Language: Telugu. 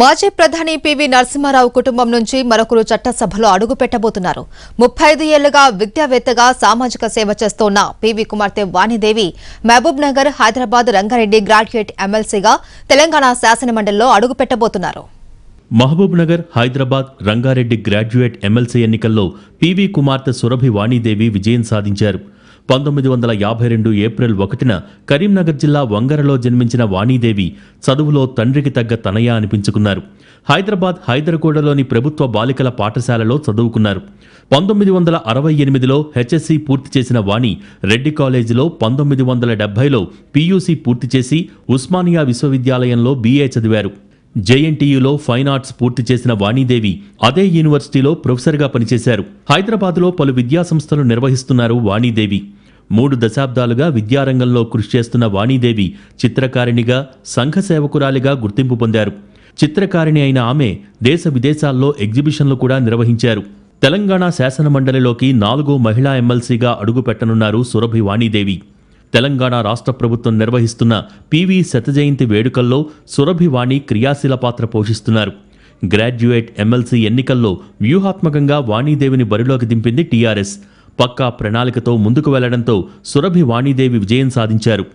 మాజీ ప్రధాని పివి నరసింహారావు కుటుంబం నుంచి మరొకరు చట్టసభలో అడుగు పెట్టబోతున్నారు ముప్పై ఐదు ఏళ్లుగా విద్యావేత్తగా సామాజిక సేవ చేస్తోన్న పివి కుమార్తె వాణిదేవి మహబూబ్ నగర్ హైదరాబాద్ రంగారెడ్డి గ్రాడ్యుయేట్ ఎమ్మెల్సీగా తెలంగాణ శాసనమండలిలో అడుగు పెట్టబోతున్నారు Mahabubnagar Hyderabad Rangareddy graduate MLC ఎన్నికల్లో పివి కుమార్తె సురభి వాణిదేవి విజయం సాధించారు పంతొమ్మిది వందల యాభై రెండు ఏప్రిల్ ఒకటిన కరీంనగర్ జిల్లా వంగరలో జన్మించిన వాణీదేవి చదువులో తండ్రికి తగ్గ తనయ అనిపించుకున్నారు హైదరాబాద్ హైదరగూడలోని ప్రభుత్వ బాలికల పాఠశాలలో చదువుకున్నారు పంతొమ్మిది వందల అరవై ఎనిమిదిలో హెచ్ఎస్సి పూర్తి చేసిన వాణి రెడ్డి కాలేజీలో పంతొమ్మిది వందల డెబ్బైలో పీయూసీ పూర్తి చేసి ఉస్మానియా విశ్వవిద్యాలయంలో బీఏ చదివారు జేఎన్టీయూలో ఫైన్ ఆర్ట్స్ పూర్తి చేసిన వాణీదేవి అదే యూనివర్సిటీలో ప్రొఫెసర్గా పనిచేశారు హైదరాబాద్లో పలు విద్యాసంస్థలు నిర్వహిస్తున్నారు వాణీదేవి మూడు దశాబ్దాలుగా విద్యారంగంలో కృషి చేస్తున్న వాణీదేవి చిత్రకారిణిగా సంఘ సేవకురాలిగా గుర్తింపు పొందారు చిత్రకారిణి అయిన ఆమె దేశ విదేశాల్లో ఎగ్జిబిషన్లు కూడా నిర్వహించారు తెలంగాణ శాసనమండలిలోకి నాలుగో మహిళా ఎమ్మెల్సీగా అడుగుపెట్టనున్నారు సురభి వాణీదేవి తెలంగాణ రాష్ట్ర ప్రభుత్వం నిర్వహిస్తున్న పివి శతజయంతి వేడుకల్లో సురభి వాణి క్రియాశీల పాత్ర పోషిస్తున్నారు గ్రాడ్యుయేట్ ఎమ్మెల్సీ ఎన్నికల్లో వ్యూహాత్మకంగా వాణీదేవిని బరిలోకి దింపింది టీఆర్ఎస్ పక్కా ప్రణాళికతో ముందుకు వెళ్లడంతో సురభి వాణీదేవి విజయం సాధించారు